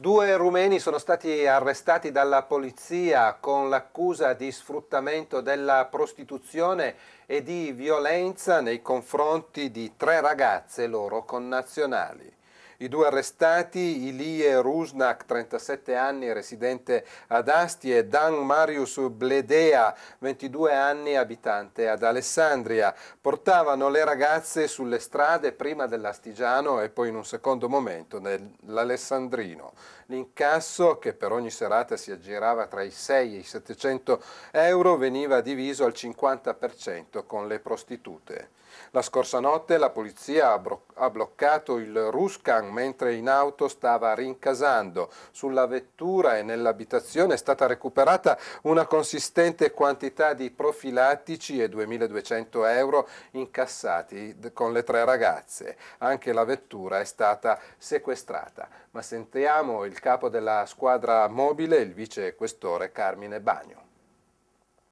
Due rumeni sono stati arrestati dalla polizia con l'accusa di sfruttamento della prostituzione e di violenza nei confronti di tre ragazze loro connazionali. I due arrestati, Ilie Rusnak, 37 anni, residente ad Asti, e Dan Marius Bledea, 22 anni, abitante ad Alessandria, portavano le ragazze sulle strade prima dell'Astigiano e poi in un secondo momento nell'Alessandrino. L'incasso, che per ogni serata si aggirava tra i 6 e i 700 euro, veniva diviso al 50% con le prostitute. La scorsa notte la polizia ha broccato ha bloccato il Ruscan mentre in auto stava rincasando. Sulla vettura e nell'abitazione è stata recuperata una consistente quantità di profilattici e 2200 euro incassati con le tre ragazze. Anche la vettura è stata sequestrata. Ma sentiamo il capo della squadra mobile, il vice questore Carmine Bagno.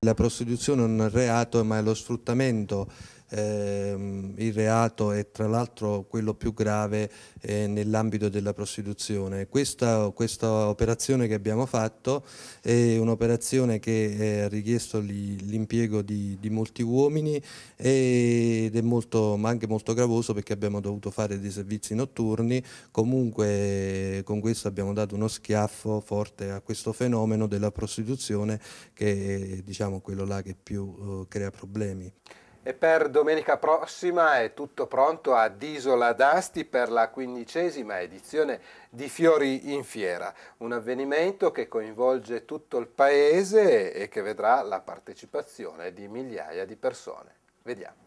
La prostituzione è un reato ma è lo sfruttamento eh, il reato è tra l'altro quello più grave eh, nell'ambito della prostituzione. Questa, questa, operazione che abbiamo fatto è un'operazione che eh, ha richiesto l'impiego di, di, molti uomini ed è molto, ma anche molto gravoso perché abbiamo dovuto fare dei servizi notturni, comunque con questo abbiamo dato uno schiaffo forte a questo fenomeno della prostituzione che è diciamo, quello là che più eh, crea problemi. E per domenica prossima è tutto pronto ad Isola d'Asti per la quindicesima edizione di Fiori in Fiera, un avvenimento che coinvolge tutto il paese e che vedrà la partecipazione di migliaia di persone. Vediamo.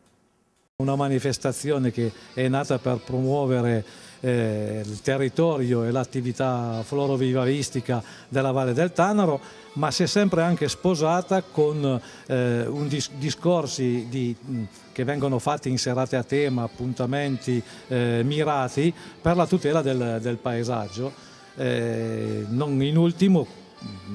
Una manifestazione che è nata per promuovere eh, il territorio e l'attività florovivaristica della Valle del Tanaro, ma si è sempre anche sposata con eh, dis discorsi di, mm, che vengono fatti in serate a tema, appuntamenti eh, mirati per la tutela del, del paesaggio. Eh, non in ultimo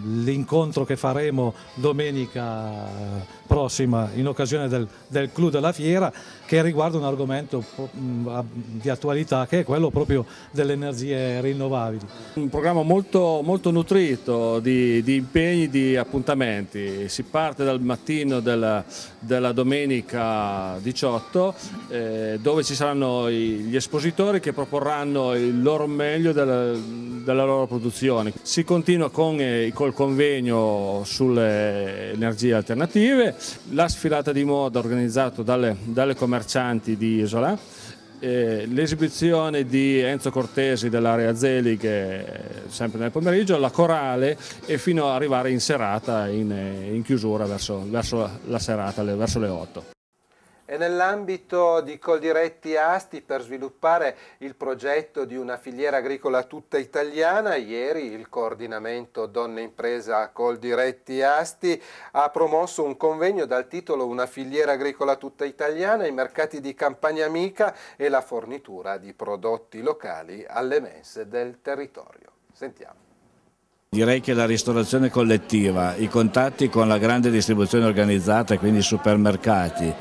l'incontro che faremo domenica prossima in occasione del, del Club della Fiera che riguarda un argomento di attualità che è quello proprio delle energie rinnovabili. Un programma molto, molto nutrito di, di, impegni, di appuntamenti. Si parte dal mattino della, della domenica 18 eh, dove ci saranno gli espositori che proporranno il loro meglio della, della loro produzione. Si continua con eh, col convegno sulle energie alternative, la sfilata di moda organizzata dalle, dalle commercianti di Isola, eh, l'esibizione di Enzo Cortesi dell'area Zelig sempre nel pomeriggio, la corale e fino ad arrivare in serata, in, eh, in chiusura verso, verso la serata, verso le 8. E nell'ambito di Coldiretti Asti per sviluppare il progetto di una filiera agricola tutta italiana, ieri il coordinamento Donne Impresa Coldiretti Asti ha promosso un convegno dal titolo Una filiera agricola tutta italiana, i mercati di Campagna Amica e la fornitura di prodotti locali alle mense del territorio. Sentiamo. Direi che la ristorazione collettiva, i contatti con la grande distribuzione organizzata, quindi i supermercati,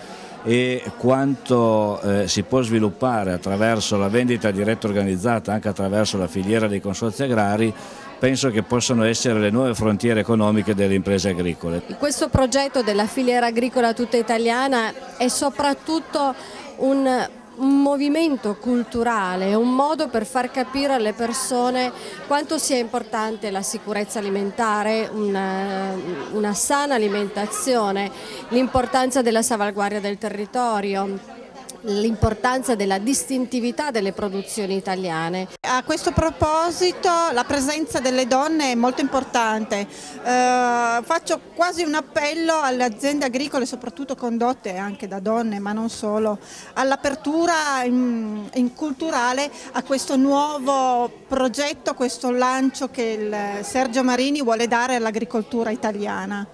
e quanto eh, si può sviluppare attraverso la vendita diretta organizzata, anche attraverso la filiera dei consorzi agrari, penso che possano essere le nuove frontiere economiche delle imprese agricole. Questo progetto della filiera agricola tutta italiana è soprattutto un un movimento culturale, un modo per far capire alle persone quanto sia importante la sicurezza alimentare, una, una sana alimentazione, l'importanza della salvaguardia del territorio l'importanza della distintività delle produzioni italiane. A questo proposito la presenza delle donne è molto importante, eh, faccio quasi un appello alle aziende agricole soprattutto condotte anche da donne ma non solo, all'apertura in, in culturale a questo nuovo progetto, questo lancio che Sergio Marini vuole dare all'agricoltura italiana.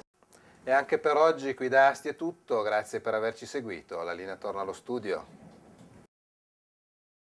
E anche per oggi qui da Asti è tutto, grazie per averci seguito, la linea torna allo studio.